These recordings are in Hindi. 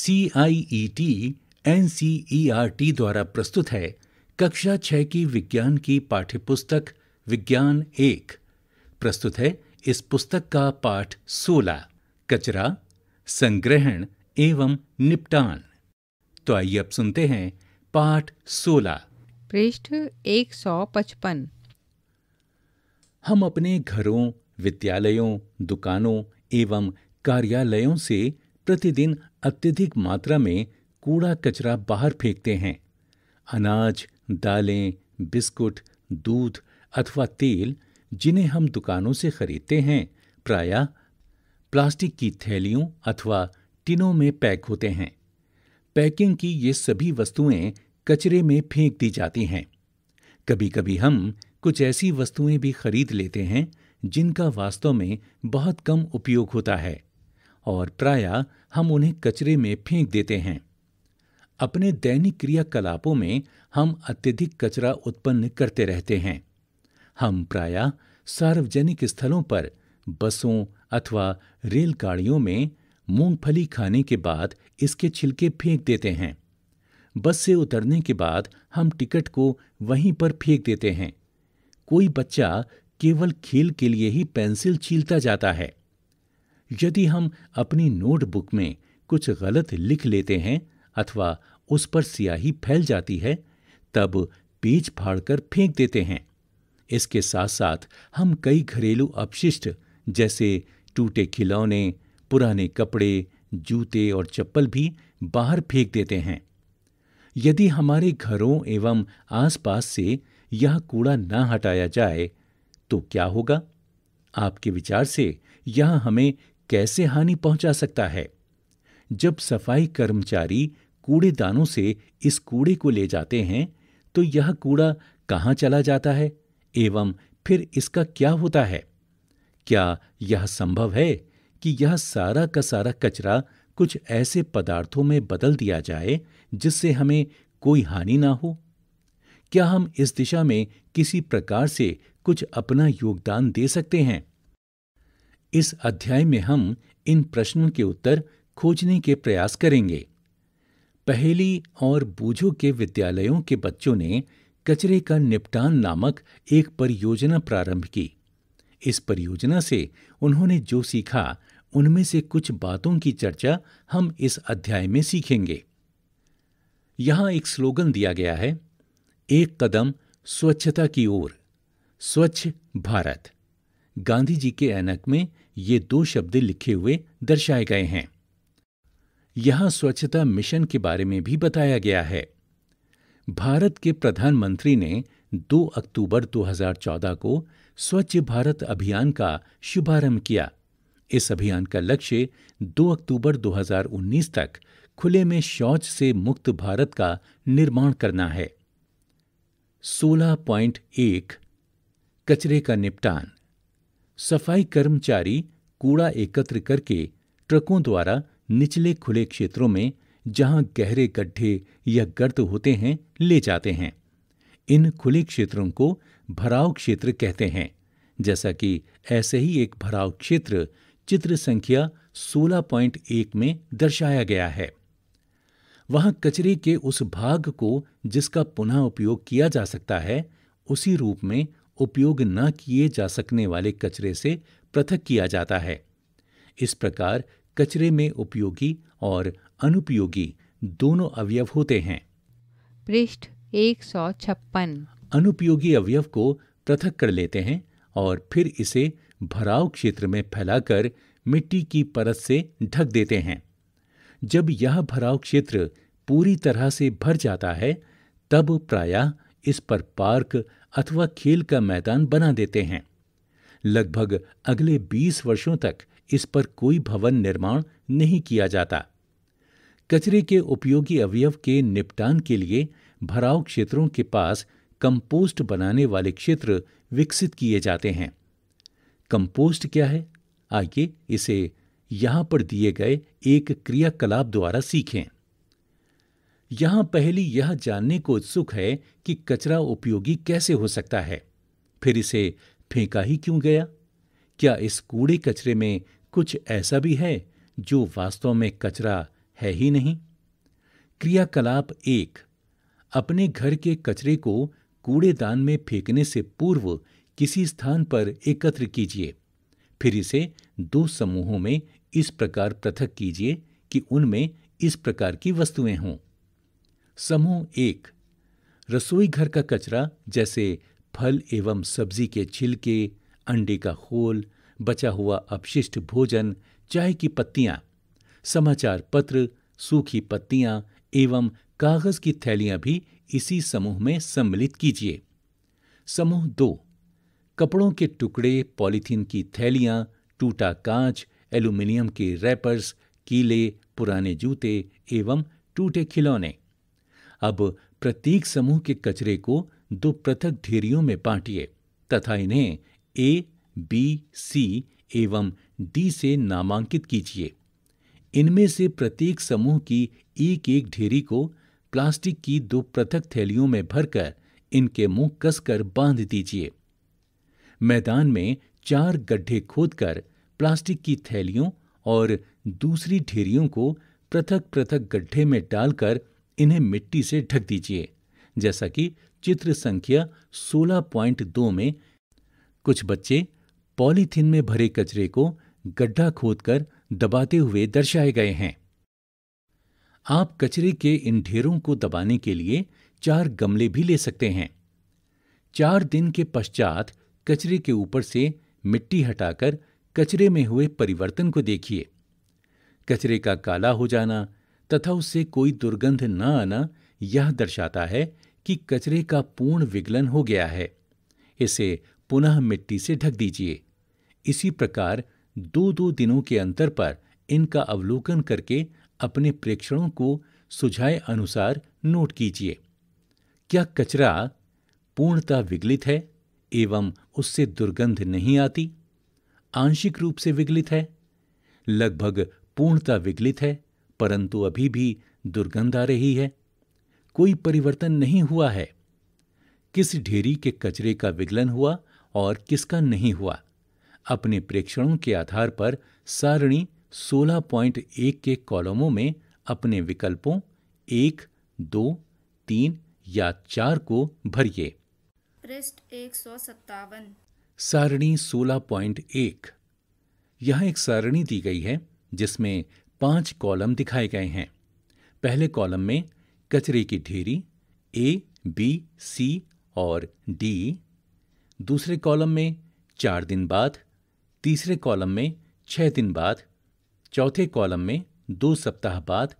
C I E T N C E R T द्वारा प्रस्तुत है कक्षा छह की विज्ञान की पाठ्यपुस्तक विज्ञान एक प्रस्तुत है इस पुस्तक का पाठ सोलह कचरा संग्रहण एवं निपटान तो आइए अब सुनते हैं पाठ सोलह पृष्ठ एक सौ पचपन हम अपने घरों विद्यालयों दुकानों एवं कार्यालयों से प्रतिदिन अत्यधिक मात्रा में कूड़ा कचरा बाहर फेंकते हैं अनाज दालें बिस्कुट दूध अथवा तेल जिन्हें हम दुकानों से खरीदते हैं प्रायः प्लास्टिक की थैलियों अथवा टिनों में पैक होते हैं पैकिंग की ये सभी वस्तुएं कचरे में फेंक दी जाती हैं कभी कभी हम कुछ ऐसी वस्तुएं भी खरीद लेते हैं जिनका वास्तव में बहुत कम उपयोग होता है और प्रायः हम उन्हें कचरे में फेंक देते हैं अपने दैनिक क्रियाकलापों में हम अत्यधिक कचरा उत्पन्न करते रहते हैं हम प्रायः सार्वजनिक स्थलों पर बसों अथवा रेलगाड़ियों में मूंगफली खाने के बाद इसके छिलके फेंक देते हैं बस से उतरने के बाद हम टिकट को वहीं पर फेंक देते हैं कोई बच्चा केवल खेल के लिए ही पेंसिल छीलता जाता है यदि हम अपनी नोटबुक में कुछ गलत लिख लेते हैं अथवा उस पर स्याही फैल जाती है तब पेज फाड़कर फेंक देते हैं इसके साथ साथ हम कई घरेलू अपशिष्ट जैसे टूटे खिलौने पुराने कपड़े जूते और चप्पल भी बाहर फेंक देते हैं यदि हमारे घरों एवं आसपास से यह कूड़ा ना हटाया जाए तो क्या होगा आपके विचार से यह हमें कैसे हानि पहुंचा सकता है जब सफाई कर्मचारी कूड़ेदानों से इस कूड़े को ले जाते हैं तो यह कूड़ा कहाँ चला जाता है एवं फिर इसका क्या होता है क्या यह संभव है कि यह सारा का सारा कचरा कुछ ऐसे पदार्थों में बदल दिया जाए जिससे हमें कोई हानि ना हो क्या हम इस दिशा में किसी प्रकार से कुछ अपना योगदान दे सकते हैं इस अध्याय में हम इन प्रश्नों के उत्तर खोजने के प्रयास करेंगे पहेली और बूझों के विद्यालयों के बच्चों ने कचरे का निपटान नामक एक परियोजना प्रारंभ की इस परियोजना से उन्होंने जो सीखा उनमें से कुछ बातों की चर्चा हम इस अध्याय में सीखेंगे यहां एक स्लोगन दिया गया है एक कदम स्वच्छता की ओर स्वच्छ भारत गांधी जी के ऐनक में ये दो शब्द लिखे हुए दर्शाए गए हैं यहां स्वच्छता मिशन के बारे में भी बताया गया है भारत के प्रधानमंत्री ने 2 अक्टूबर 2014 को स्वच्छ भारत अभियान का शुभारंभ किया इस अभियान का लक्ष्य 2 अक्टूबर 2019 तक खुले में शौच से मुक्त भारत का निर्माण करना है 16.1 कचरे का निपटान सफाई कर्मचारी कूड़ा एकत्र करके ट्रकों द्वारा निचले खुले क्षेत्रों में जहां गहरे गड्ढे या गर्त होते हैं ले जाते हैं इन खुले क्षेत्रों को भराव क्षेत्र कहते हैं जैसा कि ऐसे ही एक भराव क्षेत्र चित्र संख्या 16.1 में दर्शाया गया है वहां कचरे के उस भाग को जिसका पुनः उपयोग किया जा सकता है उसी रूप में उपयोग न किए जा सकने वाले कचरे से पृथक किया जाता है इस प्रकार कचरे में उपयोगी और अनुपयोगी दोनों अवयव होते हैं पृष्ठ एक सौ छप्पन अनुपयोगी अवयव को पृथक कर लेते हैं और फिर इसे भराव क्षेत्र में फैलाकर मिट्टी की परत से ढक देते हैं जब यह भराव क्षेत्र पूरी तरह से भर जाता है तब प्रायः इस पर पार्क अथवा खेल का मैदान बना देते हैं लगभग अगले 20 वर्षों तक इस पर कोई भवन निर्माण नहीं किया जाता कचरे के उपयोगी अवयव के निपटान के लिए भराव क्षेत्रों के पास कंपोस्ट बनाने वाले क्षेत्र विकसित किए जाते हैं कंपोस्ट क्या है आइए इसे यहां पर दिए गए एक क्रियाकलाप द्वारा सीखें यहाँ पहली यह जानने को उत्सुक है कि कचरा उपयोगी कैसे हो सकता है फिर इसे फेंका ही क्यों गया क्या इस कूड़े कचरे में कुछ ऐसा भी है जो वास्तव में कचरा है ही नहीं क्रियाकलाप एक अपने घर के कचरे को कूड़ेदान में फेंकने से पूर्व किसी स्थान पर एकत्र कीजिए फिर इसे दो समूहों में इस प्रकार पृथक कीजिए कि उनमें इस प्रकार की वस्तुएं हों समूह एक रसोई घर का कचरा जैसे फल एवं सब्जी के छिलके अंडे का खोल बचा हुआ अपशिष्ट भोजन चाय की पत्तियां समाचार पत्र सूखी पत्तियां एवं कागज की थैलियां भी इसी समूह में सम्मिलित कीजिए समूह दो कपड़ों के टुकड़े पॉलीथीन की थैलियां टूटा कांच एल्यूमिनियम के रैपर्स कीले पुराने जूते एवं टूटे खिलौने अब प्रत्येक समूह के कचरे को दो पृथक ढेरियों में बांटिए तथा इन्हें ए बी सी एवं डी से नामांकित कीजिए इनमें से प्रत्येक समूह की एक एक ढेरी को प्लास्टिक की दो पृथक थैलियों में भरकर इनके मुंह कसकर बांध दीजिए मैदान में चार गड्ढे खोदकर प्लास्टिक की थैलियों और दूसरी ढेरियों को पृथक पृथक गड्ढे में डालकर इन्हें मिट्टी से ढक दीजिए जैसा कि चित्र संख्या 16.2 में कुछ बच्चे पॉलीथीन में भरे कचरे को गड्ढा खोदकर दबाते हुए दर्शाए गए हैं आप कचरे के इन ढेरों को दबाने के लिए चार गमले भी ले सकते हैं चार दिन के पश्चात कचरे के ऊपर से मिट्टी हटाकर कचरे में हुए परिवर्तन को देखिए कचरे का काला हो जाना तथा उससे कोई दुर्गंध न आना यह दर्शाता है कि कचरे का पूर्ण विगलन हो गया है इसे पुनः मिट्टी से ढक दीजिए इसी प्रकार दो दो दिनों के अंतर पर इनका अवलोकन करके अपने प्रेक्षणों को सुझाए अनुसार नोट कीजिए क्या कचरा पूर्णतः विगलित है एवं उससे दुर्गंध नहीं आती आंशिक रूप से विगलित है लगभग पूर्णतः विगलित है परंतु अभी भी दुर्गंध आ रही है कोई परिवर्तन नहीं हुआ है किस ढेरी के कचरे का विगलन हुआ और किसका नहीं हुआ अपने प्रेक्षणों के आधार पर सारणी 16.1 के कॉलमों में अपने विकल्पों एक दो तीन या चार को भरिए पृष्ठ एक सौ सत्तावन सारणी एक यहाँ एक सारणी दी गई है जिसमें पांच कॉलम दिखाए गए हैं पहले कॉलम में कचरे की ढेरी ए बी सी और डी दूसरे कॉलम में चार दिन बाद तीसरे कॉलम में छह दिन बाद चौथे कॉलम में दो सप्ताह बाद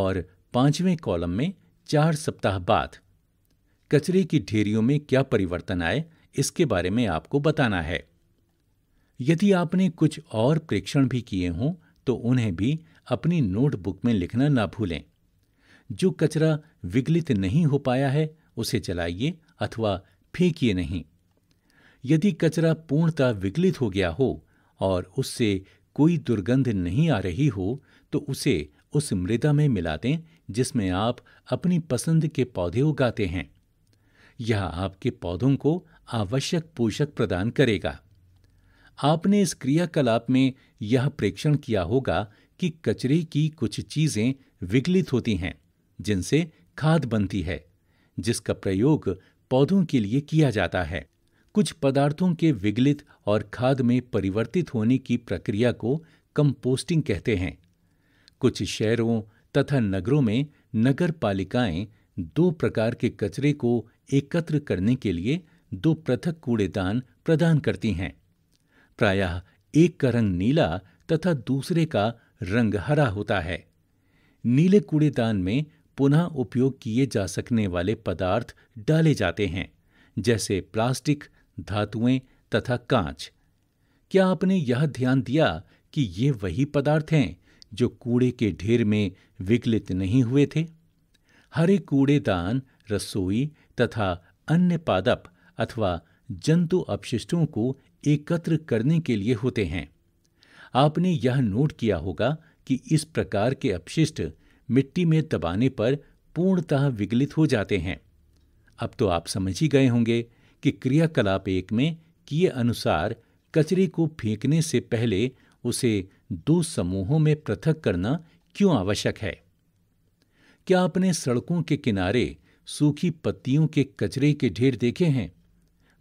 और पांचवें कॉलम में चार सप्ताह बाद कचरे की ढेरियों में क्या परिवर्तन आए इसके बारे में आपको बताना है यदि आपने कुछ और प्रेक्षण भी किए हों तो उन्हें भी अपनी नोटबुक में लिखना ना भूलें जो कचरा विगलित नहीं हो पाया है उसे जलाइए अथवा फेंकिए नहीं यदि कचरा पूर्णतः विगलित हो गया हो और उससे कोई दुर्गंध नहीं आ रही हो तो उसे उस मृदा में मिला दें जिसमें आप अपनी पसंद के पौधे उगाते हैं यह आपके पौधों को आवश्यक पोषक प्रदान करेगा आपने इस क्रियाकलाप में यह प्रेक्षण किया होगा कि कचरे की कुछ चीजें विकलित होती हैं जिनसे खाद बनती है जिसका प्रयोग पौधों के लिए किया जाता है कुछ पदार्थों के विगलित और खाद में परिवर्तित होने की प्रक्रिया को कंपोस्टिंग कहते हैं कुछ शहरों तथा नगरों में नगर पालिकाएं दो प्रकार के कचरे को एकत्र करने के लिए दो पृथक कूड़ेदान प्रदान करती हैं प्रायः एक का रंग नीला तथा दूसरे का रंग हरा होता है नीले कूड़ेदान में पुनः उपयोग किए जा सकने वाले पदार्थ डाले जाते हैं जैसे प्लास्टिक धातुएं तथा कांच क्या आपने यह ध्यान दिया कि ये वही पदार्थ हैं जो कूड़े के ढेर में विकलित नहीं हुए थे हरे कूड़ेदान रसोई तथा अन्य पादप अथवा जंतु अपशिष्टों को एकत्र करने के लिए होते हैं आपने यह नोट किया होगा कि इस प्रकार के अपशिष्ट मिट्टी में दबाने पर पूर्णतः विगलित हो जाते हैं अब तो आप समझ ही गए होंगे कि क्रियाकलाप एक में किए अनुसार कचरे को फेंकने से पहले उसे दो समूहों में पृथक करना क्यों आवश्यक है क्या आपने सड़कों के किनारे सूखी पत्तियों के कचरे के ढेर देखे हैं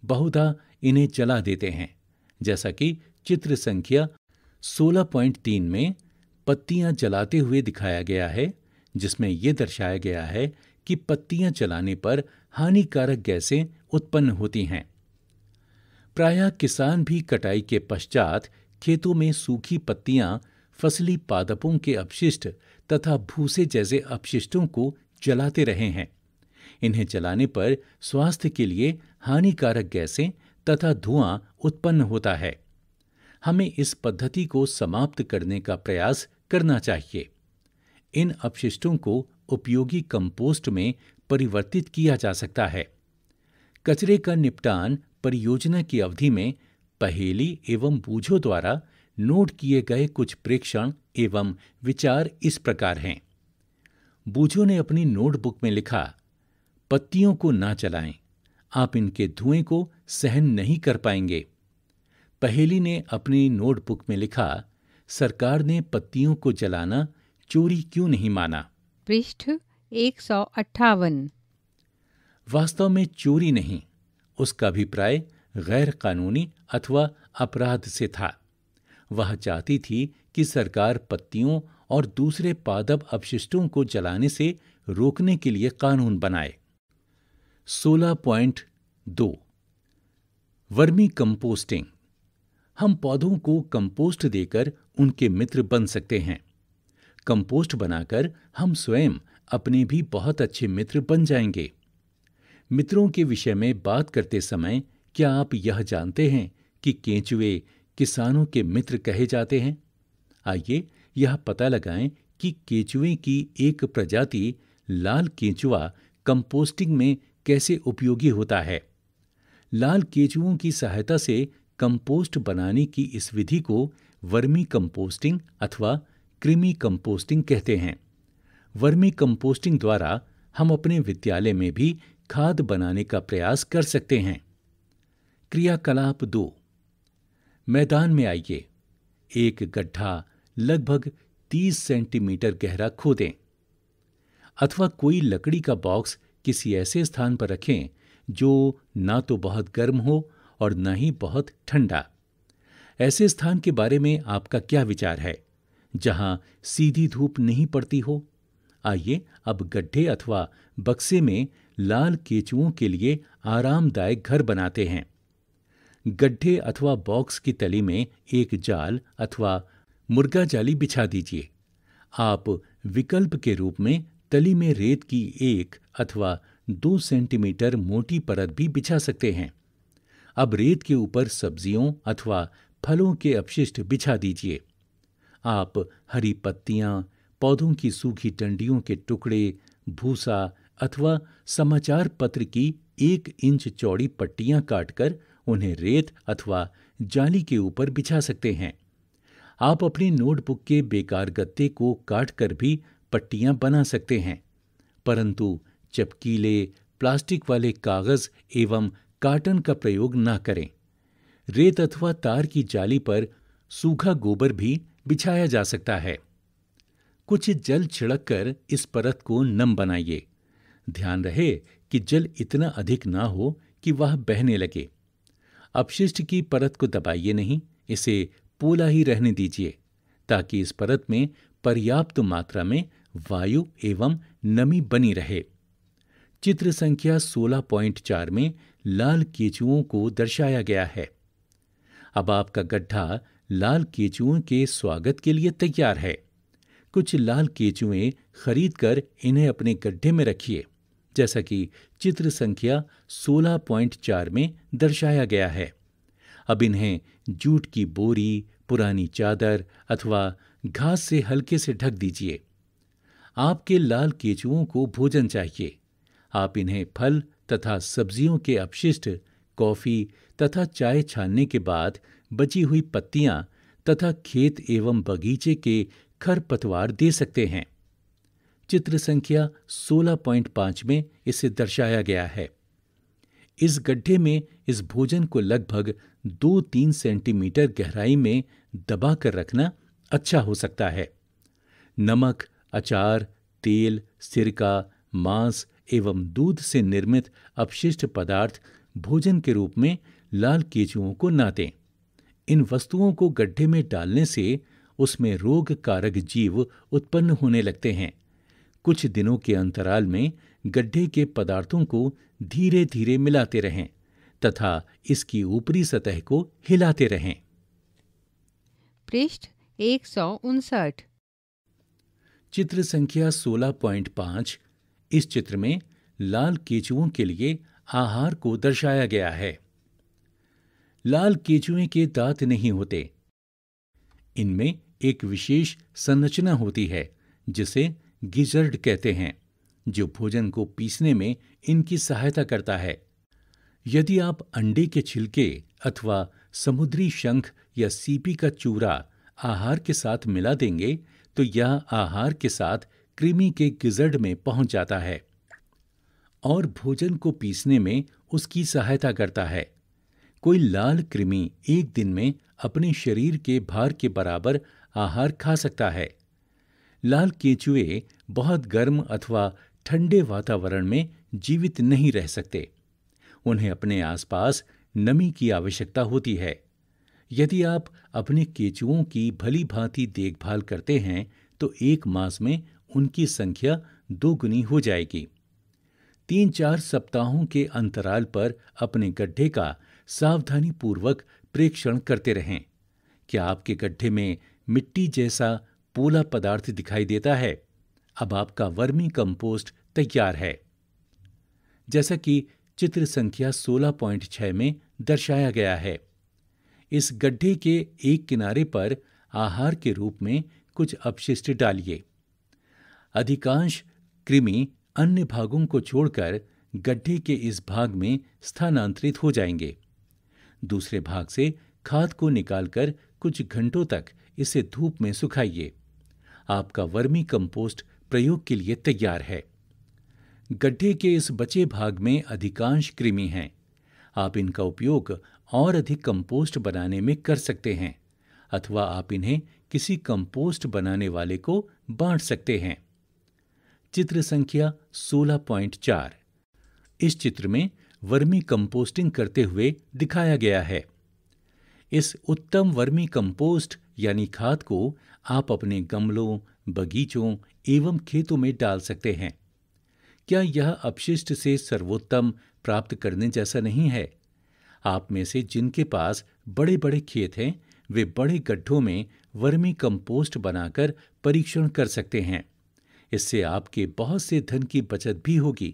बहुधा इन्हें चला देते हैं जैसा कि चित्र संख्या 16.3 में पत्तियां जलाते हुए दिखाया गया है जिसमें यह दर्शाया गया है कि पत्तियां चलाने पर हानिकारक गैसें उत्पन्न होती हैं प्रायः किसान भी कटाई के पश्चात खेतों में सूखी पत्तियां फसली पादपों के अपशिष्ट तथा भूसे जैसे अपशिष्टों को जलाते रहे हैं इन्हें जलाने पर स्वास्थ्य के लिए हानिकारक गैसें तथा धुआं उत्पन्न होता है हमें इस पद्धति को समाप्त करने का प्रयास करना चाहिए इन अपशिष्टों को उपयोगी कंपोस्ट में परिवर्तित किया जा सकता है कचरे का निपटान परियोजना की अवधि में पहेली एवं बूझों द्वारा नोट किए गए कुछ प्रेक्षण एवं विचार इस प्रकार हैं बूझो ने अपनी नोटबुक में लिखा पत्तियों को ना चलाएं आप इनके धुएं को सहन नहीं कर पाएंगे पहेली ने अपने नोटबुक में लिखा सरकार ने पत्तियों को जलाना चोरी क्यों नहीं माना पृष्ठ एक सौ अट्ठावन वास्तव में चोरी नहीं उसका अभिप्राय गैर कानूनी अथवा अपराध से था वह चाहती थी कि सरकार पत्तियों और दूसरे पादप अपशिष्टों को जलाने से रोकने के लिए कानून बनाए सोलह पॉइंट दो वर्मी कंपोस्टिंग हम पौधों को कंपोस्ट देकर उनके मित्र बन सकते हैं कंपोस्ट बनाकर हम स्वयं अपने भी बहुत अच्छे मित्र बन जाएंगे मित्रों के विषय में बात करते समय क्या आप यह जानते हैं कि केंचुए किसानों के मित्र कहे जाते हैं आइए यह पता लगाएं कि केंचुए की एक प्रजाति लाल केंचुआ कंपोस्टिंग में कैसे उपयोगी होता है लाल केचुओं की सहायता से कंपोस्ट बनाने की इस विधि को वर्मी कंपोस्टिंग अथवा कृमि कंपोस्टिंग कहते हैं वर्मी कंपोस्टिंग द्वारा हम अपने विद्यालय में भी खाद बनाने का प्रयास कर सकते हैं क्रियाकलाप दो मैदान में आइए एक गड्ढा लगभग 30 सेंटीमीटर गहरा खोदें अथवा कोई लकड़ी का बॉक्स किसी ऐसे स्थान पर रखें जो ना तो बहुत गर्म हो और ना ही बहुत ठंडा ऐसे स्थान के बारे में आपका क्या विचार है जहां सीधी धूप नहीं पड़ती हो आइए अब गड्ढे अथवा बक्से में लाल केचुओं के लिए आरामदायक घर बनाते हैं गड्ढे अथवा बॉक्स की तली में एक जाल अथवा मुर्गा जाली बिछा दीजिए आप विकल्प के रूप में तली में रेत की एक अथवा दो सेंटीमीटर मोटी परत भी बिछा सकते हैं अब रेत के ऊपर सब्जियों अथवा फलों के अपशिष्ट बिछा दीजिए आप हरी पत्तियां, पौधों की सूखी डंडियों के टुकड़े भूसा अथवा समाचार पत्र की एक इंच चौड़ी पट्टियां काटकर उन्हें रेत अथवा जाली के ऊपर बिछा सकते हैं आप अपनी नोटबुक के बेकार गत्ते को काटकर भी पट्टियां बना सकते हैं परंतु चपकीले प्लास्टिक वाले कागज एवं कार्टन का प्रयोग न करें रेत अथवा तार की जाली पर सूखा गोबर भी बिछाया जा सकता है कुछ जल छिड़क कर इस परत को नम बनाइए ध्यान रहे कि जल इतना अधिक ना हो कि वह बहने लगे अपशिष्ट की परत को दबाइए नहीं इसे पोला ही रहने दीजिए ताकि इस परत में पर्याप्त मात्रा में वायु एवं नमी बनी रहे चित्र संख्या 16.4 में लाल केचुओं को दर्शाया गया है अब आपका गड्ढा लाल केचुओं के स्वागत के लिए तैयार है कुछ लाल केचुएं खरीद कर इन्हें अपने गड्ढे में रखिए जैसा कि चित्र संख्या 16.4 में दर्शाया गया है अब इन्हें जूट की बोरी पुरानी चादर अथवा घास से हल्के से ढक दीजिए आपके लाल केचुओं को भोजन चाहिए आप इन्हें फल तथा सब्जियों के अपशिष्ट कॉफ़ी तथा चाय छानने के बाद बची हुई पत्तियां तथा खेत एवं बगीचे के खर पतवार दे सकते हैं चित्र संख्या 16.5 में इसे दर्शाया गया है इस गड्ढे में इस भोजन को लगभग दो तीन सेंटीमीटर गहराई में दबा कर रखना अच्छा हो सकता है नमक अचार तेल सिरका मांस एवं दूध से निर्मित अपशिष्ट पदार्थ भोजन के रूप में लाल केचुओं को ना दें इन वस्तुओं को गड्ढे में डालने से उसमें रोग कारक जीव उत्पन्न होने लगते हैं कुछ दिनों के अंतराल में गड्ढे के पदार्थों को धीरे धीरे मिलाते रहें तथा इसकी ऊपरी सतह को हिलाते रहें पृष्ठ एक सौ उनसठ चित्र संख्या सोलह पॉइंट इस चित्र में लाल केचुओं के लिए आहार को दर्शाया गया है लाल केचुए के दांत नहीं होते इनमें एक विशेष संरचना होती है जिसे गिजर्ड कहते हैं जो भोजन को पीसने में इनकी सहायता करता है यदि आप अंडे के छिलके अथवा समुद्री शंख या सीपी का चूरा आहार के साथ मिला देंगे तो यह आहार के साथ कृमि के गिजड में पहुंच जाता है और भोजन को पीसने में उसकी सहायता करता है कोई लाल कृमि एक दिन में अपने शरीर के भार के बराबर आहार खा सकता है लाल केचुए बहुत गर्म अथवा ठंडे वातावरण में जीवित नहीं रह सकते उन्हें अपने आसपास नमी की आवश्यकता होती है यदि आप अपने केचुओं की भली भांति देखभाल करते हैं तो एक मास में उनकी संख्या दोगुनी हो जाएगी तीन चार सप्ताहों के अंतराल पर अपने गड्ढे का सावधानी पूर्वक प्रेक्षण करते रहें क्या आपके गड्ढे में मिट्टी जैसा पोला पदार्थ दिखाई देता है अब आपका वर्मी कंपोस्ट तैयार है जैसा कि चित्र संख्या 16.6 में दर्शाया गया है इस गड्ढे के एक किनारे पर आहार के रूप में कुछ अपशिष्ट डालिए अधिकांश कृमि अन्य भागों को छोड़कर गड्ढे के इस भाग में स्थानांतरित हो जाएंगे दूसरे भाग से खाद को निकालकर कुछ घंटों तक इसे धूप में सुखाइए आपका वर्मी कंपोस्ट प्रयोग के लिए तैयार है गड्ढे के इस बचे भाग में अधिकांश कृमि हैं आप इनका उपयोग और अधिक कंपोस्ट बनाने में कर सकते हैं अथवा आप इन्हें किसी कंपोस्ट बनाने वाले को बांट सकते हैं चित्र संख्या 16.4 इस चित्र में वर्मी कंपोस्टिंग करते हुए दिखाया गया है इस उत्तम वर्मी कंपोस्ट यानी खाद को आप अपने गमलों बगीचों एवं खेतों में डाल सकते हैं क्या यह अपशिष्ट से सर्वोत्तम प्राप्त करने जैसा नहीं है आप में से जिनके पास बड़े बड़े खेत हैं वे बड़े गड्ढों में वर्मी कंपोस्ट बनाकर परीक्षण कर सकते हैं इससे आपके बहुत से धन की बचत भी होगी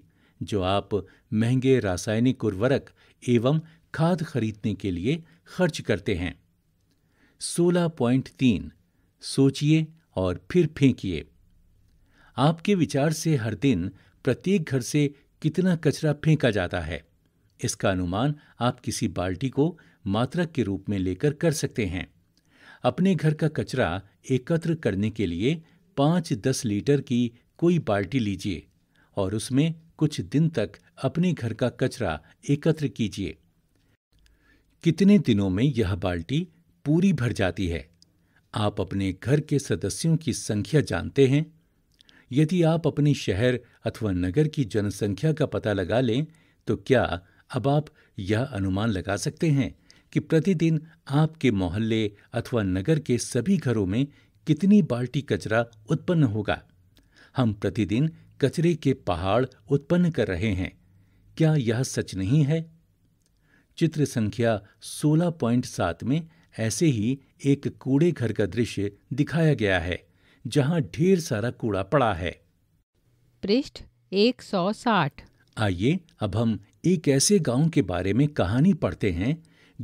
जो आप महंगे रासायनिक उर्वरक एवं खाद खरीदने के लिए खर्च करते हैं 16.3 सोचिए और फिर फेंकिए आपके विचार से हर दिन प्रत्येक घर से कितना कचरा फेंका जाता है इसका अनुमान आप किसी बाल्टी को मात्रक के रूप में लेकर कर सकते हैं अपने घर का कचरा एकत्र करने के लिए पाँच दस लीटर की कोई बाल्टी लीजिए और उसमें कुछ दिन तक अपने घर का कचरा एकत्र कीजिए कितने दिनों में यह बाल्टी पूरी भर जाती है आप अपने घर के सदस्यों की संख्या जानते हैं यदि आप अपने शहर अथवा नगर की जनसंख्या का पता लगा लें तो क्या अब आप यह अनुमान लगा सकते हैं कि प्रतिदिन आपके मोहल्ले अथवा नगर के सभी घरों में कितनी बाल्टी कचरा उत्पन्न होगा हम प्रतिदिन कचरे के पहाड़ उत्पन्न कर रहे हैं क्या यह सच नहीं है चित्र संख्या 16.7 में ऐसे ही एक कूड़े घर का दृश्य दिखाया गया है जहां ढेर सारा कूड़ा पड़ा है पृष्ठ 160 आइए अब हम एक ऐसे गांव के बारे में कहानी पढ़ते हैं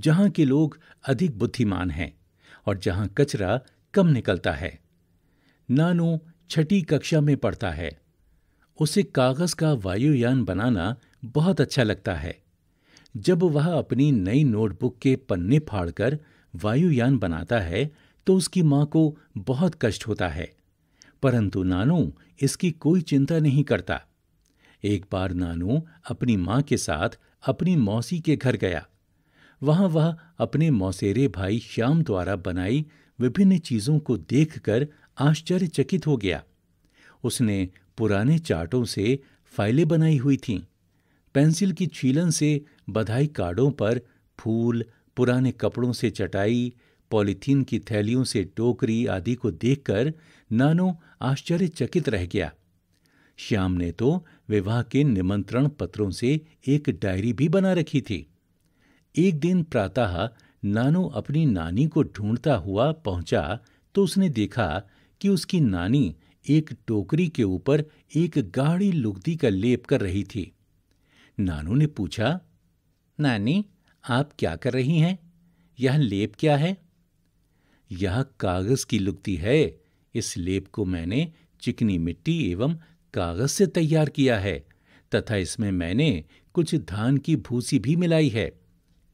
जहां के लोग अधिक बुद्धिमान हैं और जहां कचरा कम निकलता है नानू छठी कक्षा में पढ़ता है उसे कागज़ का वायुयान बनाना बहुत अच्छा लगता है जब वह अपनी नई नोटबुक के पन्ने फाड़कर वायुयान बनाता है तो उसकी माँ को बहुत कष्ट होता है परंतु नानू इसकी कोई चिंता नहीं करता एक बार नानू अपनी माँ के साथ अपनी मौसी के घर गया वहां वह अपने मौसेरे भाई श्याम द्वारा बनाई विभिन्न चीजों को देखकर आश्चर्यचकित हो गया उसने पुराने चार्टों से फाइलें बनाई हुई थीं पेंसिल की छीलन से बधाई कार्डों पर फूल पुराने कपड़ों से चटाई पॉलीथीन की थैलियों से टोकरी आदि को देखकर नानो आश्चर्यचकित रह गया श्याम ने तो विवाह के निमंत्रण पत्रों से एक डायरी भी बना रखी थी एक दिन प्रातः नानू अपनी नानी को ढूंढता हुआ पहुंचा तो उसने देखा कि उसकी नानी एक टोकरी के ऊपर एक गाढ़ी लुगदी का लेप कर रही थी नानू ने पूछा नानी आप क्या कर रही हैं यह लेप क्या है यह कागज की लुगदी है इस लेप को मैंने चिकनी मिट्टी एवं कागज से तैयार किया है तथा इसमें मैंने कुछ धान की भूसी भी मिलाई है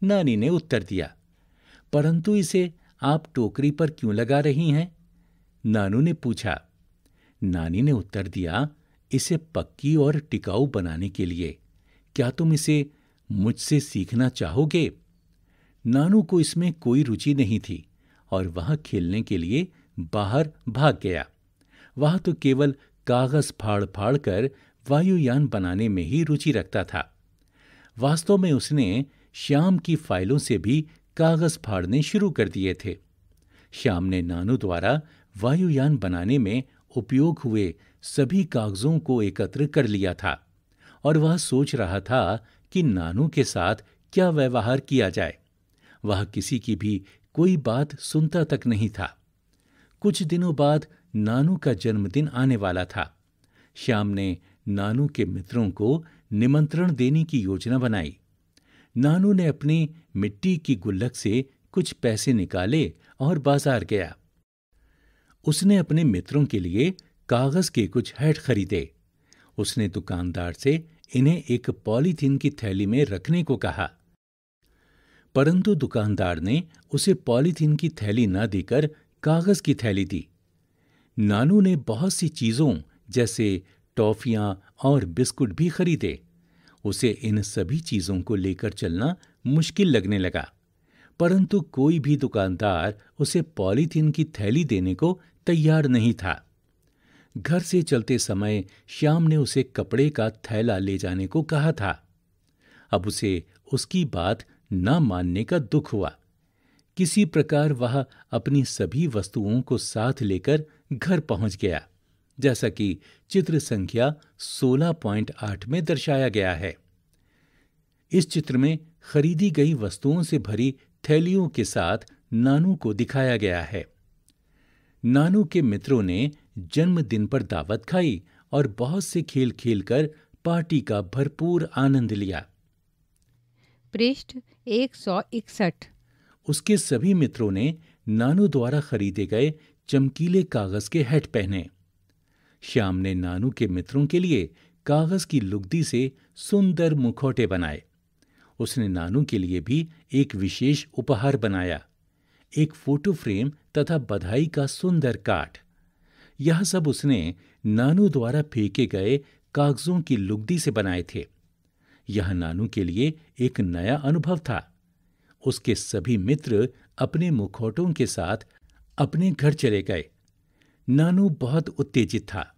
नानी ने उत्तर दिया परंतु इसे आप टोकरी पर क्यों लगा रही हैं नानू ने पूछा नानी ने उत्तर दिया इसे पक्की और टिकाऊ बनाने के लिए क्या तुम इसे मुझसे सीखना चाहोगे नानू को इसमें कोई रुचि नहीं थी और वह खेलने के लिए बाहर भाग गया वह तो केवल कागज फाड़ फाड़ कर वायुयान बनाने में ही रुचि रखता था वास्तव में उसने श्याम की फाइलों से भी कागज फाड़ने शुरू कर दिए थे श्याम ने नानू द्वारा वायुयान बनाने में उपयोग हुए सभी कागजों को एकत्र कर लिया था और वह सोच रहा था कि नानू के साथ क्या व्यवहार किया जाए वह किसी की भी कोई बात सुनता तक नहीं था कुछ दिनों बाद नानू का जन्मदिन आने वाला था श्याम ने नानू के मित्रों को निमंत्रण देने की योजना बनाई नानू ने अपनी मिट्टी की गुल्लक से कुछ पैसे निकाले और बाजार गया उसने अपने मित्रों के लिए कागज के कुछ हैट खरीदे उसने दुकानदार से इन्हें एक पॉलीथीन की थैली में रखने को कहा परंतु दुकानदार ने उसे पॉलीथीन की थैली न देकर कागज की थैली दी नानू ने बहुत सी चीजों जैसे टॉफियां और बिस्कुट भी खरीदे उसे इन सभी चीज़ों को लेकर चलना मुश्किल लगने लगा परंतु कोई भी दुकानदार उसे पॉलीथीन की थैली देने को तैयार नहीं था घर से चलते समय श्याम ने उसे कपड़े का थैला ले जाने को कहा था अब उसे उसकी बात न मानने का दुख हुआ किसी प्रकार वह अपनी सभी वस्तुओं को साथ लेकर घर पहुंच गया जैसा कि चित्र संख्या 16.8 में दर्शाया गया है इस चित्र में खरीदी गई वस्तुओं से भरी थैलियों के साथ नानू को दिखाया गया है नानू के मित्रों ने जन्मदिन पर दावत खाई और बहुत से खेल खेलकर पार्टी का भरपूर आनंद लिया पृष्ठ 161 उसके सभी मित्रों ने नानू द्वारा खरीदे गए चमकीले कागज के हेट पहने श्याम ने नानू के मित्रों के लिए कागज की लुगदी से सुंदर मुखौटे बनाए उसने नानू के लिए भी एक विशेष उपहार बनाया एक फोटो फ्रेम तथा बधाई का सुंदर काट यह सब उसने नानू द्वारा फेंके गए कागजों की लुगदी से बनाए थे यह नानू के लिए एक नया अनुभव था उसके सभी मित्र अपने मुखौटों के साथ अपने घर चले गए नानू बहुत उत्तेजित था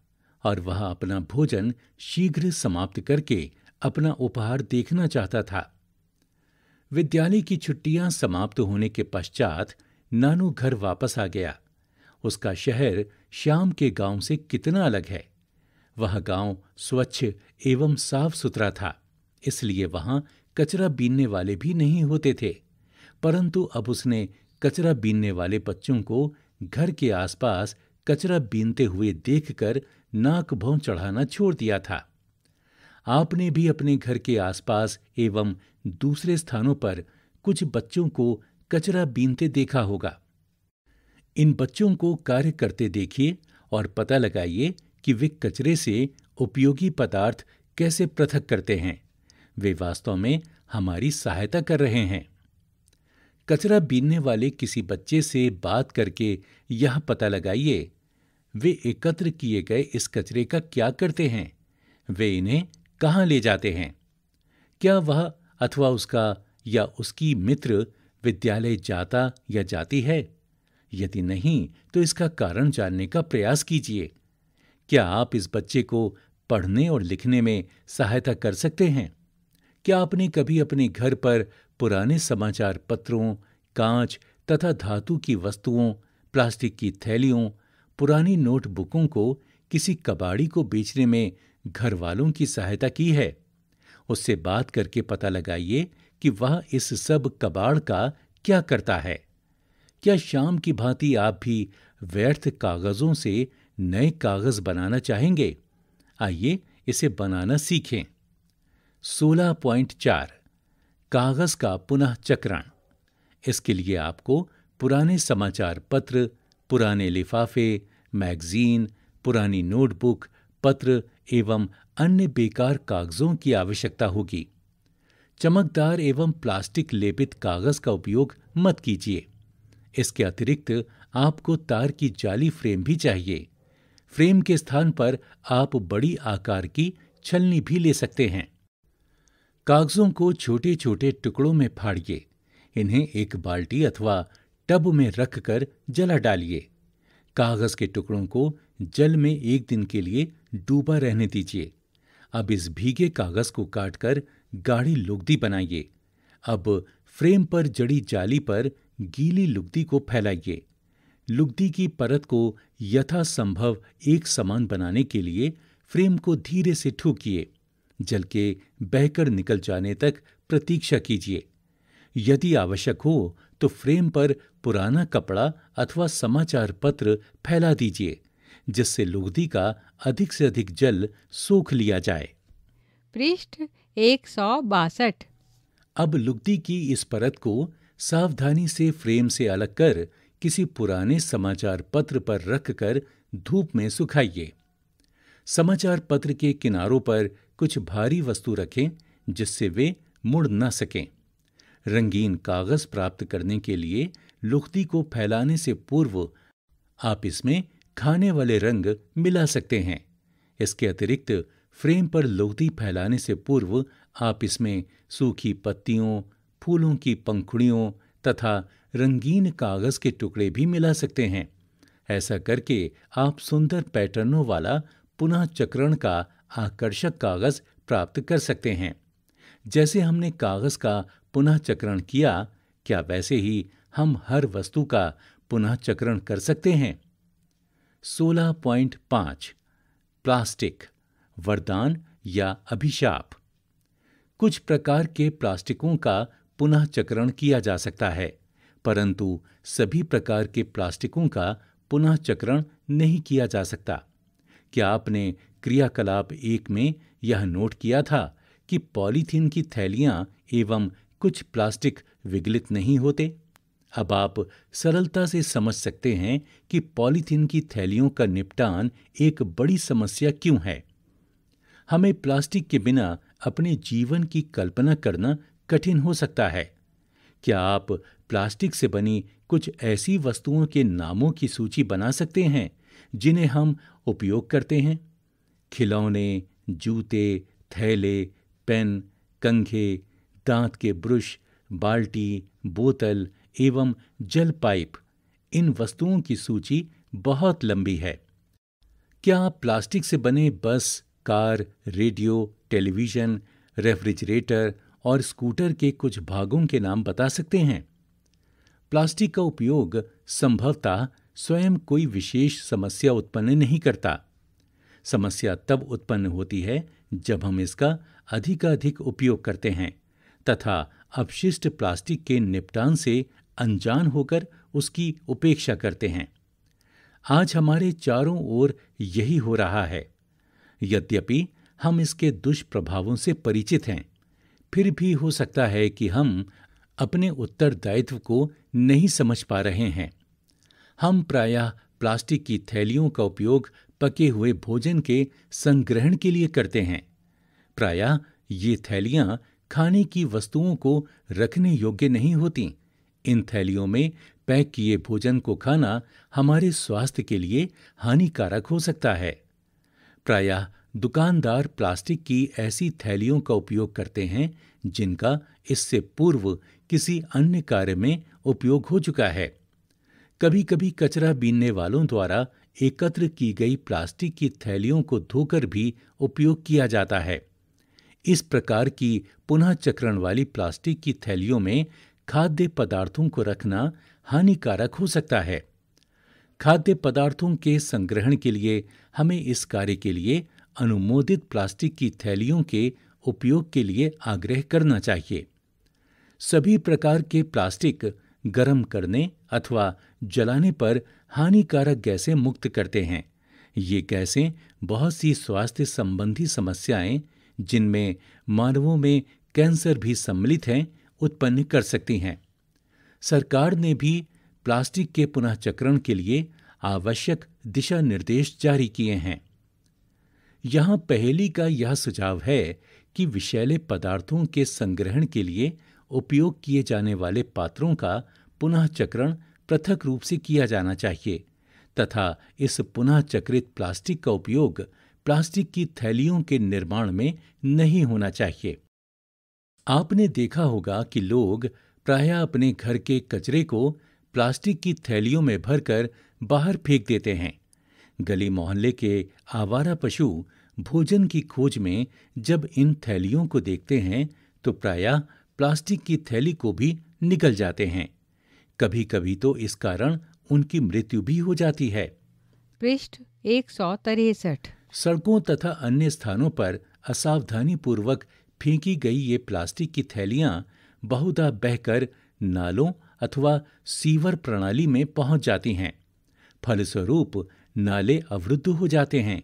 और वह अपना भोजन शीघ्र समाप्त करके अपना उपहार देखना चाहता था विद्यालय की छुट्टियां समाप्त होने के पश्चात नानू घर वापस आ गया उसका शहर श्याम के गांव से कितना अलग है वह गांव स्वच्छ एवं साफ सुथरा था इसलिए वहां कचरा बीनने वाले भी नहीं होते थे परंतु अब उसने कचरा बीनने वाले बच्चों को घर के आसपास कचरा बीनते हुए देखकर नाक भव चढ़ाना छोड़ दिया था आपने भी अपने घर के आसपास एवं दूसरे स्थानों पर कुछ बच्चों को कचरा बीनते देखा होगा इन बच्चों को कार्य करते देखिए और पता लगाइए कि वे कचरे से उपयोगी पदार्थ कैसे पृथक करते हैं वे वास्तव में हमारी सहायता कर रहे हैं कचरा बीनने वाले किसी बच्चे से बात करके यह पता लगाइए वे एकत्र किए गए इस कचरे का क्या करते हैं वे इन्हें कहाँ ले जाते हैं क्या वह अथवा उसका या उसकी मित्र विद्यालय जाता या जाती है यदि नहीं तो इसका कारण जानने का प्रयास कीजिए क्या आप इस बच्चे को पढ़ने और लिखने में सहायता कर सकते हैं क्या आपने कभी अपने घर पर पुराने समाचार पत्रों कांच तथा धातु की वस्तुओं प्लास्टिक की थैलियों पुरानी नोटबुकों को किसी कबाड़ी को बेचने में घर वालों की सहायता की है उससे बात करके पता लगाइए कि वह इस सब कबाड़ का क्या करता है क्या शाम की भांति आप भी व्यर्थ कागजों से नए कागज बनाना चाहेंगे आइए इसे बनाना सीखें 16.4 कागज का पुनः चक्रण इसके लिए आपको पुराने समाचार पत्र पुराने लिफाफे मैगजीन पुरानी नोटबुक पत्र एवं अन्य बेकार कागजों की आवश्यकता होगी चमकदार एवं प्लास्टिक लेपित कागज का उपयोग मत कीजिए इसके अतिरिक्त आपको तार की जाली फ्रेम भी चाहिए फ्रेम के स्थान पर आप बड़ी आकार की छलनी भी ले सकते हैं कागजों को छोटे छोटे टुकड़ों में फाड़िए इन्हें एक बाल्टी अथवा टब में रखकर जला डालिए कागज के टुकड़ों को जल में एक दिन के लिए डूबा रहने दीजिए अब इस भीगे कागज को काटकर गाढ़ी लुगदी बनाइए अब फ्रेम पर जड़ी जाली पर गीली लुगदी को फैलाइए लुगदी की परत को यथासंभव एक समान बनाने के लिए फ्रेम को धीरे से ठूकिए जल के बहकर निकल जाने तक प्रतीक्षा कीजिए यदि आवश्यक हो तो फ्रेम पर पुराना कपड़ा अथवा समाचार पत्र फैला दीजिए जिससे लुगदी का अधिक से अधिक जल सोख लिया जाए पृष्ठ एक सौ बासठ अब लुगदी की इस परत को सावधानी से फ्रेम से अलग कर किसी पुराने समाचार पत्र पर रखकर धूप में सुखाइए समाचार पत्र के किनारों पर कुछ भारी वस्तु रखें जिससे वे मुड़ न सकें रंगीन कागज प्राप्त करने के लिए लुख्ती को फैलाने से पूर्व आप इसमें खाने वाले रंग मिला सकते हैं इसके अतिरिक्त फ्रेम पर लुगदी फैलाने से पूर्व आप इसमें सूखी पत्तियों फूलों की पंखुड़ियों तथा रंगीन कागज के टुकड़े भी मिला सकते हैं ऐसा करके आप सुंदर पैटर्नों वाला पुनः चक्रण का आकर्षक कागज प्राप्त कर सकते हैं जैसे हमने कागज का पुनः चक्रण किया क्या वैसे ही हम हर वस्तु का पुनः चक्रण कर सकते हैं 16.5 प्लास्टिक वरदान या अभिशाप कुछ प्रकार के प्लास्टिकों का पुनः चक्रण किया जा सकता है परंतु सभी प्रकार के प्लास्टिकों का पुनः चक्रण नहीं किया जा सकता क्या आपने क्रियाकलाप एक में यह नोट किया था कि पॉलीथीन की थैलियां एवं कुछ प्लास्टिक विगलित नहीं होते अब आप सरलता से समझ सकते हैं कि पॉलीथीन की थैलियों का निपटान एक बड़ी समस्या क्यों है हमें प्लास्टिक के बिना अपने जीवन की कल्पना करना कठिन हो सकता है क्या आप प्लास्टिक से बनी कुछ ऐसी वस्तुओं के नामों की सूची बना सकते हैं जिन्हें हम उपयोग करते हैं खिलौने जूते थैले पेन कंघे दांत के ब्रश बाल्टी बोतल एवं जल पाइप इन वस्तुओं की सूची बहुत लंबी है क्या आप प्लास्टिक से बने bus car radio television refrigerator और स्कूटर के कुछ भागों के नाम बता सकते हैं प्लास्टिक का उपयोग संभवतः स्वयं कोई विशेष समस्या उत्पन्न नहीं करता समस्या तब उत्पन्न होती है जब हम इसका अधिकाधिक उपयोग करते हैं तथा अपशिष्ट प्लास्टिक के निपटान से अनजान होकर उसकी उपेक्षा करते हैं आज हमारे चारों ओर यही हो रहा है यद्यपि हम इसके दुष्प्रभावों से परिचित हैं फिर भी हो सकता है कि हम अपने उत्तरदायित्व को नहीं समझ पा रहे हैं हम प्रायः प्लास्टिक की थैलियों का उपयोग पके हुए भोजन के संग्रहण के लिए करते हैं प्रायः ये थैलियां खाने की वस्तुओं को रखने योग्य नहीं होती इन थैलियों में पैक किए भोजन को खाना हमारे स्वास्थ्य के लिए हानिकारक हो सकता है प्रायः दुकानदार प्लास्टिक की ऐसी थैलियों का उपयोग करते हैं जिनका इससे पूर्व किसी अन्य कार्य में उपयोग हो चुका है कभी कभी कचरा बीनने वालों द्वारा एकत्र की गई प्लास्टिक की थैलियों को धोकर भी उपयोग किया जाता है इस प्रकार की पुनः चक्रण वाली प्लास्टिक की थैलियों में खाद्य पदार्थों को रखना हानिकारक हो सकता है खाद्य पदार्थों के संग्रहण के लिए हमें इस कार्य के लिए अनुमोदित प्लास्टिक की थैलियों के उपयोग के लिए आग्रह करना चाहिए सभी प्रकार के प्लास्टिक गर्म करने अथवा जलाने पर हानिकारक गैसें मुक्त करते हैं ये गैसें बहुत सी स्वास्थ्य संबंधी समस्याएं जिनमें मानवों में कैंसर भी सम्मिलित हैं उत्पन्न कर सकती हैं सरकार ने भी प्लास्टिक के पुनःचक्रण के लिए आवश्यक दिशा निर्देश जारी किए हैं यहां पहली का यह सुझाव है कि विषैले पदार्थों के संग्रहण के लिए उपयोग किए जाने वाले पात्रों का पुनः चक्रण पृथक रूप से किया जाना चाहिए तथा इस पुनः चक्रित प्लास्टिक का उपयोग प्लास्टिक की थैलियों के निर्माण में नहीं होना चाहिए आपने देखा होगा कि लोग प्राय अपने घर के कचरे को प्लास्टिक की थैलियों में भरकर बाहर फेंक देते हैं गली मोहल्ले के आवारा पशु भोजन की खोज में जब इन थैलियों को देखते हैं तो प्रायः प्लास्टिक की थैली को भी निकल जाते हैं कभी कभी तो इस कारण उनकी मृत्यु भी हो जाती है पृष्ठ एक सौ तिरसठ सड़कों तथा अन्य स्थानों पर असावधानीपूर्वक फेंकी गई ये प्लास्टिक की थैलियां बहुधा बहकर नालों अथवा सीवर प्रणाली में पहुंच जाती हैं फलस्वरूप नाले अवरुद्ध हो जाते हैं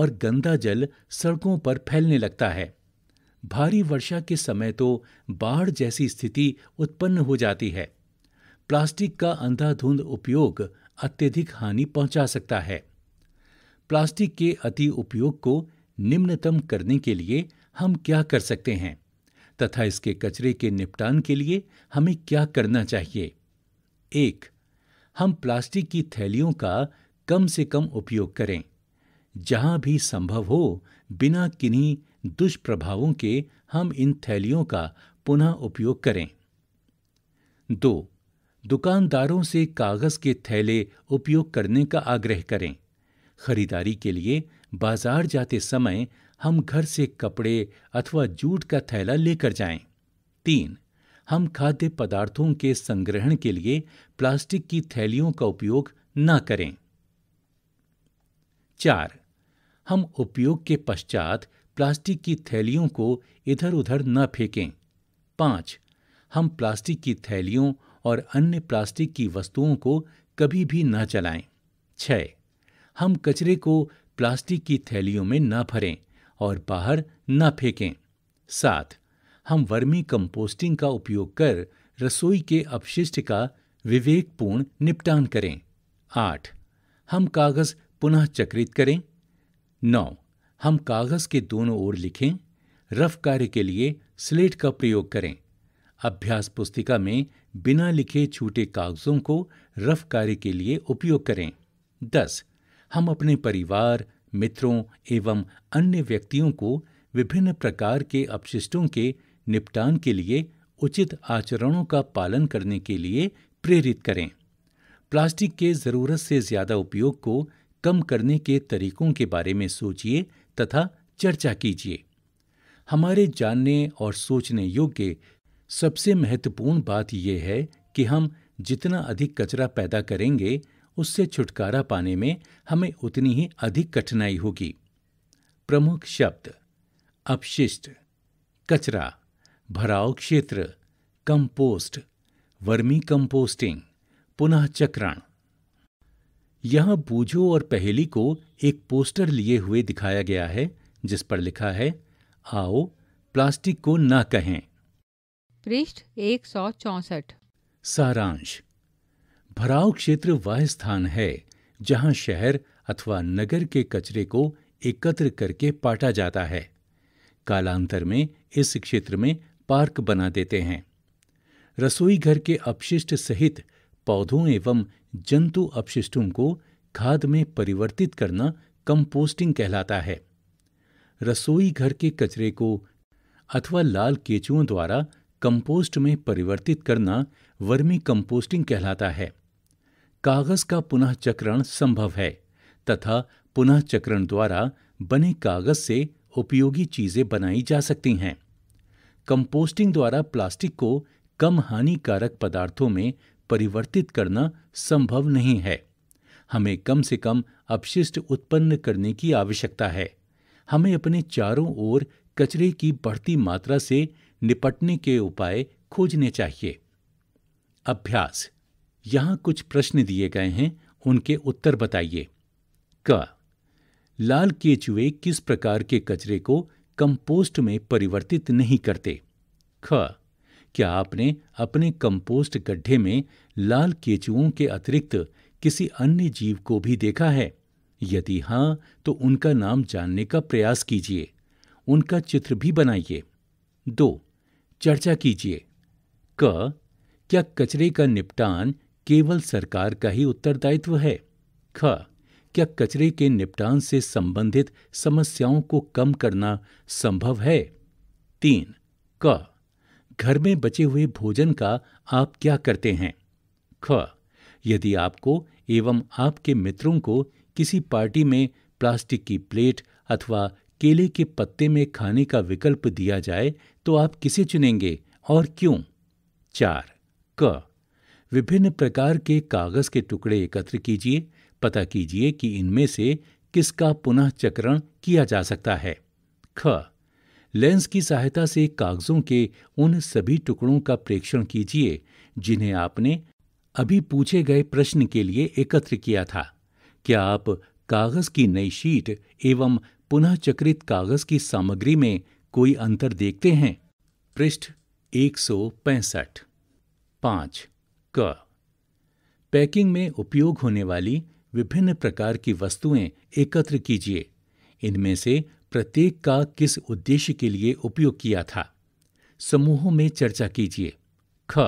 और गंदा जल सड़कों पर फैलने लगता है भारी वर्षा के समय तो बाढ़ जैसी स्थिति उत्पन्न हो जाती है प्लास्टिक का अंधाधुंध उपयोग अत्यधिक हानि पहुंचा सकता है प्लास्टिक के अति उपयोग को निम्नतम करने के लिए हम क्या कर सकते हैं तथा इसके कचरे के निपटान के लिए हमें क्या करना चाहिए एक हम प्लास्टिक की थैलियों का कम से कम उपयोग करें जहां भी संभव हो बिना किन्हीं दुष्प्रभावों के हम इन थैलियों का पुनः उपयोग करें दो दुकानदारों से कागज के थैले उपयोग करने का आग्रह करें खरीदारी के लिए बाजार जाते समय हम घर से कपड़े अथवा जूट का थैला लेकर जाएं। तीन हम खाद्य पदार्थों के संग्रहण के लिए प्लास्टिक की थैलियों का उपयोग न करें चार हम उपयोग के पश्चात प्लास्टिक की थैलियों को इधर उधर न फेंकें पांच हम प्लास्टिक की थैलियों और अन्य प्लास्टिक की वस्तुओं को कभी भी न चलाएं छ हम कचरे को प्लास्टिक की थैलियों में न भरें और बाहर न फेंकें साथ हम वर्मी कंपोस्टिंग का उपयोग कर रसोई के अपशिष्ट का विवेकपूर्ण निपटान करें आठ हम कागज़ पुनः चक्रित करें नौ हम कागज़ के दोनों ओर लिखें रफ कार्य के लिए स्लेट का प्रयोग करें अभ्यास पुस्तिका में बिना लिखे छूटे कागज़ों को रफ कार्य के लिए उपयोग करें दस हम अपने परिवार मित्रों एवं अन्य व्यक्तियों को विभिन्न प्रकार के अपशिष्टों के निपटान के लिए उचित आचरणों का पालन करने के लिए प्रेरित करें प्लास्टिक के ज़रूरत से ज़्यादा उपयोग को कम करने के तरीकों के बारे में सोचिए तथा चर्चा कीजिए हमारे जानने और सोचने योग्य सबसे महत्वपूर्ण बात यह है कि हम जितना अधिक कचरा पैदा करेंगे उससे छुटकारा पाने में हमें उतनी ही अधिक कठिनाई होगी प्रमुख शब्द अपशिष्ट कचरा भराव क्षेत्र कंपोस्ट वर्मी कंपोस्टिंग पुनः चक्रण यह बूझो और पहेली को एक पोस्टर लिए हुए दिखाया गया है जिस पर लिखा है आओ प्लास्टिक को ना कहें पृष्ठ एक सौ चौसठ सारांश भराव क्षेत्र वह स्थान है जहां शहर अथवा नगर के कचरे को एकत्र करके पाटा जाता है कालांतर में इस क्षेत्र में पार्क बना देते हैं रसोई घर के अपशिष्ट सहित पौधों एवं जंतु अपशिष्टों को खाद में परिवर्तित करना कंपोस्टिंग कहलाता है रसोई घर के कचरे को अथवा लाल केचुओं द्वारा कंपोस्ट में परिवर्तित करना वर्मी कंपोस्टिंग कहलाता है कागज का पुनः चक्रण संभव है तथा पुनः चक्रण द्वारा बने कागज से उपयोगी चीजें बनाई जा सकती हैं कंपोस्टिंग द्वारा प्लास्टिक को कम हानिकारक पदार्थों में परिवर्तित करना संभव नहीं है हमें कम से कम अपशिष्ट उत्पन्न करने की आवश्यकता है हमें अपने चारों ओर कचरे की बढ़ती मात्रा से निपटने के उपाय खोजने चाहिए अभ्यास यहाँ कुछ प्रश्न दिए गए हैं उनके उत्तर बताइए क लाल केचुए किस प्रकार के कचरे को कंपोस्ट में परिवर्तित नहीं करते ख क्या आपने अपने कंपोस्ट गड्ढे में लाल केचुओं के अतिरिक्त किसी अन्य जीव को भी देखा है यदि हाँ तो उनका नाम जानने का प्रयास कीजिए उनका चित्र भी बनाइए दो चर्चा कीजिए क क्या कचरे का निपटान केवल सरकार का ही उत्तरदायित्व है ख क्या कचरे के निपटान से संबंधित समस्याओं को कम करना संभव है तीन क घर में बचे हुए भोजन का आप क्या करते हैं ख यदि आपको एवं आपके मित्रों को किसी पार्टी में प्लास्टिक की प्लेट अथवा केले के पत्ते में खाने का विकल्प दिया जाए तो आप किसे चुनेंगे और क्यों चार क विभिन्न प्रकार के कागज के टुकड़े एकत्र कीजिए पता कीजिए कि इनमें से किसका पुनः चक्रण किया जा सकता है ख लेंस की सहायता से कागजों के उन सभी टुकड़ों का प्रेक्षण कीजिए जिन्हें आपने अभी पूछे गए प्रश्न के लिए एकत्र किया था क्या आप कागज की नई शीट एवं पुनः चक्रित कागज की सामग्री में कोई अंतर देखते हैं पृष्ठ एक सौ पैंसठ पाँच क पैकिंग में उपयोग होने वाली विभिन्न प्रकार की वस्तुएं एकत्र कीजिए इनमें से प्रत्येक का किस उद्देश्य के लिए उपयोग किया था समूहों में चर्चा कीजिए ख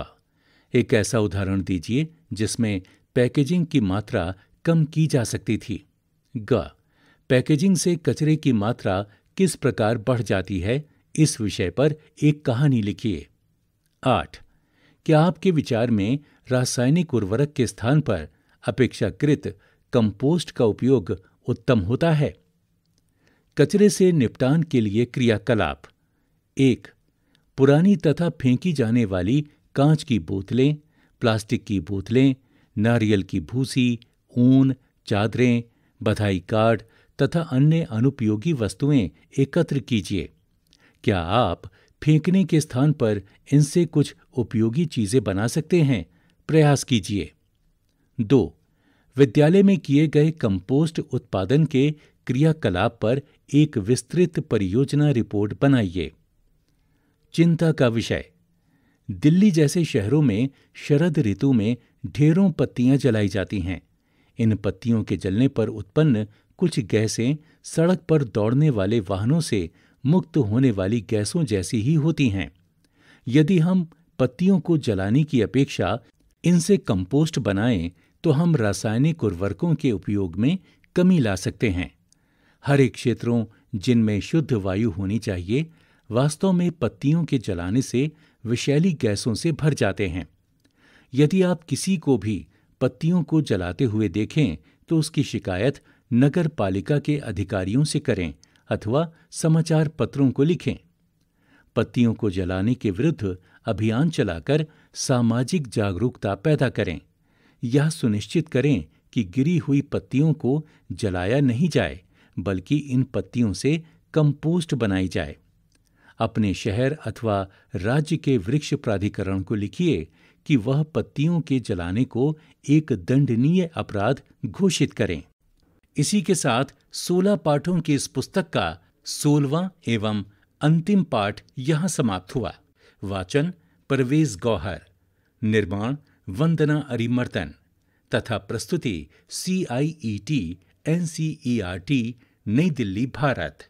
एक ऐसा उदाहरण दीजिए जिसमें पैकेजिंग की मात्रा कम की जा सकती थी ग पैकेजिंग से कचरे की मात्रा किस प्रकार बढ़ जाती है इस विषय पर एक कहानी लिखिए आठ क्या आपके विचार में रासायनिक उर्वरक के स्थान पर अपेक्षाकृत कंपोस्ट का उपयोग उत्तम होता है कचरे से निपटान के लिए क्रियाकलाप एक पुरानी तथा फेंकी जाने वाली कांच की बोतलें प्लास्टिक की बोतलें नारियल की भूसी ऊन चादरें बधाई कार्ड तथा अन्य अनुपयोगी वस्तुएं एकत्र कीजिए क्या आप फेंकने के स्थान पर इनसे कुछ उपयोगी चीजें बना सकते हैं प्रयास कीजिए दो विद्यालय में किए गए कंपोस्ट उत्पादन के क्रियाकलाप पर एक विस्तृत परियोजना रिपोर्ट बनाइए चिंता का विषय दिल्ली जैसे शहरों में शरद ऋतु में ढेरों पत्तियां जलाई जाती हैं इन पत्तियों के जलने पर उत्पन्न कुछ गैसें सड़क पर दौड़ने वाले वाहनों से मुक्त होने वाली गैसों जैसी ही होती हैं यदि हम पत्तियों को जलाने की अपेक्षा इनसे कंपोस्ट बनाएं तो हम रासायनिक उर्वरकों के उपयोग में कमी ला सकते हैं हरे क्षेत्रों जिनमें शुद्ध वायु होनी चाहिए वास्तव में पत्तियों के जलाने से विषैली गैसों से भर जाते हैं यदि आप किसी को भी पत्तियों को जलाते हुए देखें तो उसकी शिकायत नगर पालिका के अधिकारियों से करें अथवा समाचार पत्रों को लिखें पत्तियों को जलाने के विरुद्ध अभियान चलाकर सामाजिक जागरूकता पैदा करें यह सुनिश्चित करें कि गिरी हुई पत्तियों को जलाया नहीं जाए बल्कि इन पत्तियों से कंपोस्ट बनाई जाए अपने शहर अथवा राज्य के वृक्ष प्राधिकरण को लिखिए कि वह पत्तियों के जलाने को एक दंडनीय अपराध घोषित करें इसी के साथ सोलह पाठों की इस पुस्तक का सोलवा एवं अंतिम पाठ यहां समाप्त हुआ वाचन परवेज गौहर निर्माण वंदना अरिमर्दन तथा प्रस्तुति C I E T N C E R T New Delhi Bharat